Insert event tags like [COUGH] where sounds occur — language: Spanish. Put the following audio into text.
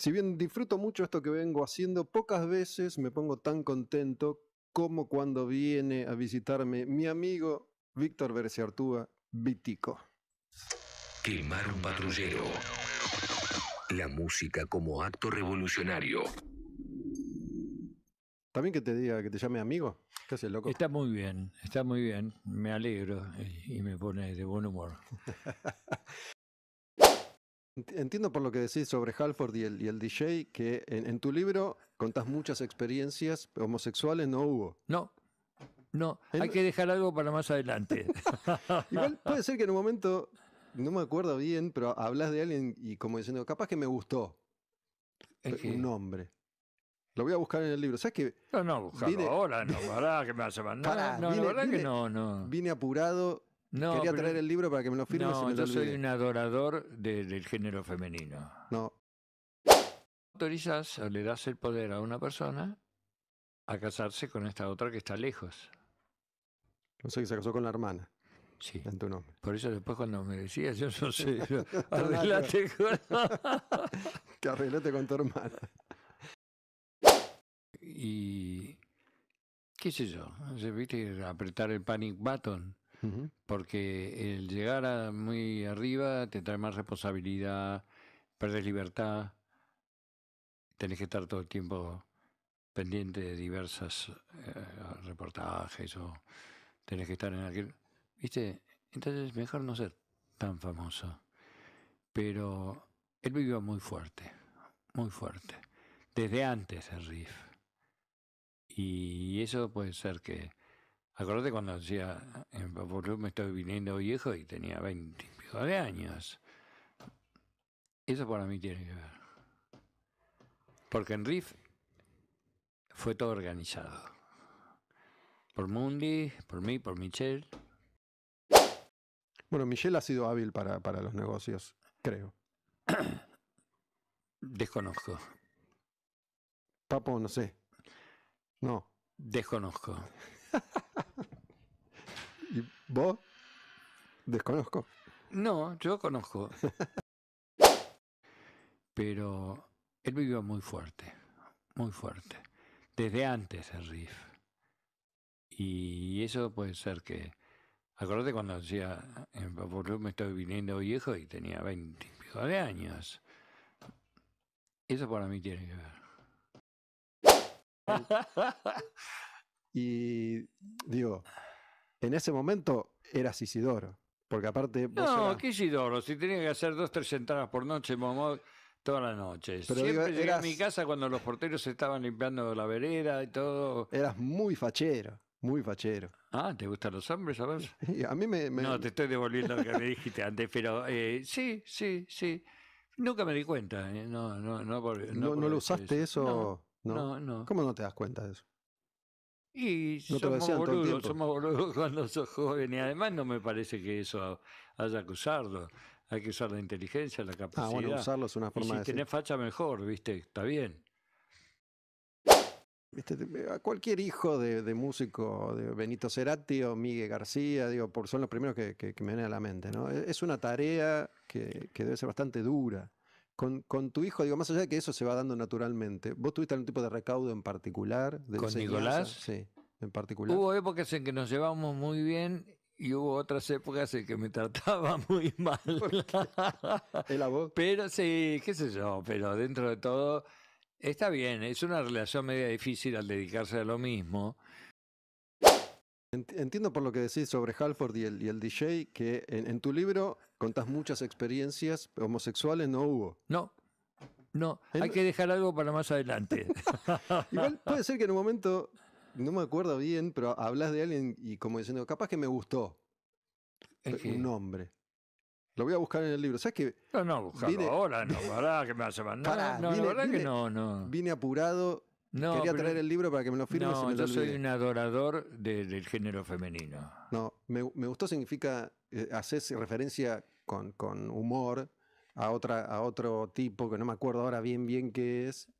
Si bien disfruto mucho esto que vengo haciendo, pocas veces me pongo tan contento como cuando viene a visitarme mi amigo Víctor Artúa, Vitico. Quemar un patrullero. La música como acto revolucionario. También que te diga que te llame amigo. ¿Qué haces, loco? Está muy bien, está muy bien. Me alegro y me pone de buen humor. [LAUGHS] entiendo por lo que decís sobre Halford y el, DJ que en, tu libro contás muchas experiencias homosexuales, no hubo. No. No, hay que dejar algo para más adelante. [LAUGHS] Igual puede ser que en un momento, no me acuerdo bien, pero hablas de alguien y como diciendo, capaz que me gustó un hombre. Lo voy a buscar en el libro. ¿Sabes qué? No, no, buscarlo ahora, no, que me hace mandar. Pará, no, no, no. Vine apurado, no, Quería traer el libro para que me lo firmes. No, yo soy un adorador del género femenino. No. Autorizas o le das el poder a una persona a casarse con esta otra que está lejos. No sé, que se casó con la hermana. Sí. En tu nombre. Por eso después cuando me decías, yo no sé, [LAUGHS] arreglate con... [LAUGHS] que arreglate con tu hermana. Y qué sé yo, ¿viste? Apretar el panic button porque el llegar a muy arriba te trae más responsabilidad, pierdes libertad, tenés que estar todo el tiempo pendiente de diversas eh, reportajes o tenés que estar en aquel... ¿Viste? Entonces mejor no ser tan famoso. Pero él vivió muy fuerte, muy fuerte, desde antes el riff. Y eso puede ser que Acordate cuando decía, en eh, Papurú me estoy viniendo viejo y tenía 20 de años. Eso para mí tiene que ver. Porque en Riff fue todo organizado. Por Mundi, por mí, por Michelle. Bueno, Michelle ha sido hábil para, para los negocios, creo. [CLEARS THROAT] Desconozco. Papo, no sé. No. Desconozco. [LAUGHS] ¿Y vos? Desconozco. No, yo conozco. [LAUGHS] Pero él vivió muy fuerte, muy fuerte. Desde antes el riff. Y eso puede ser que. Acordate cuando decía, en eh, yo me estoy viniendo viejo y tenía 20 años. Eso para mí tiene que ver. [LAUGHS] y digo, en ese momento eras Isidoro. Porque aparte. no, eras... Isidoro? Si tenía que hacer dos, tres entradas por noche, mamá, toda la noche. Siempre llegué a mi casa cuando los porteros estaban limpiando la vereda y todo. Eras muy fachero. Muy fachero. Ah, ¿te gustan los hombres? A ver. a mí me, No, te estoy devolviendo lo que me dijiste antes, pero sí, sí, sí. Nunca me di cuenta. No, no, no, no, no, lo usaste eso. no, no, ¿Cómo no te das cuenta de eso? Y somos, boludos, [LAUGHS] cuando sos joven y además no me parece que eso haya que usarlo. Hay que usar la inteligencia, la capacidad. Ah, bueno, usarlo es una forma y si de tenés facha mejor, ¿viste? Está bien. a cualquier hijo de, músico, de Benito Cerati o Miguel García, digo, por, son los primeros que, que, me vienen a la mente, ¿no? E, es una tarea que debe ser bastante dura. Con, tu hijo, digo, más allá de que eso se va dando naturalmente, ¿vos tuviste algún tipo de recaudo en particular? ¿Con Nicolás? Sí, en particular. Hubo épocas en que nos llevamos muy bien y hubo otras épocas en que me trataba [LAUGHS] muy mal. ¿El voz? Pero sí, qué sé yo, pero dentro de todo está bien, es una relación media difícil al dedicarse a lo mismo. Entiendo por lo que decís sobre Halford y el, DJ que en tu libro contás muchas experiencias homosexuales, no hubo. No, no, hay que dejar algo para más adelante. [LAUGHS] Igual puede ser que en un momento, no me acuerdo bien, pero hablas de alguien y como diciendo, capaz que me gustó un nombre. Lo voy a buscar en el libro. ¿Sabes qué? No, no, ahora, no, que me hace No, no, que no, no. Vine apurado, no, Quería traer el libro para que me lo firmes. yo soy un adorador del género femenino. No, me, gustó significa, eh, haces referencia con, con humor a, otra, a otro tipo que no me acuerdo ahora bien bien qué es,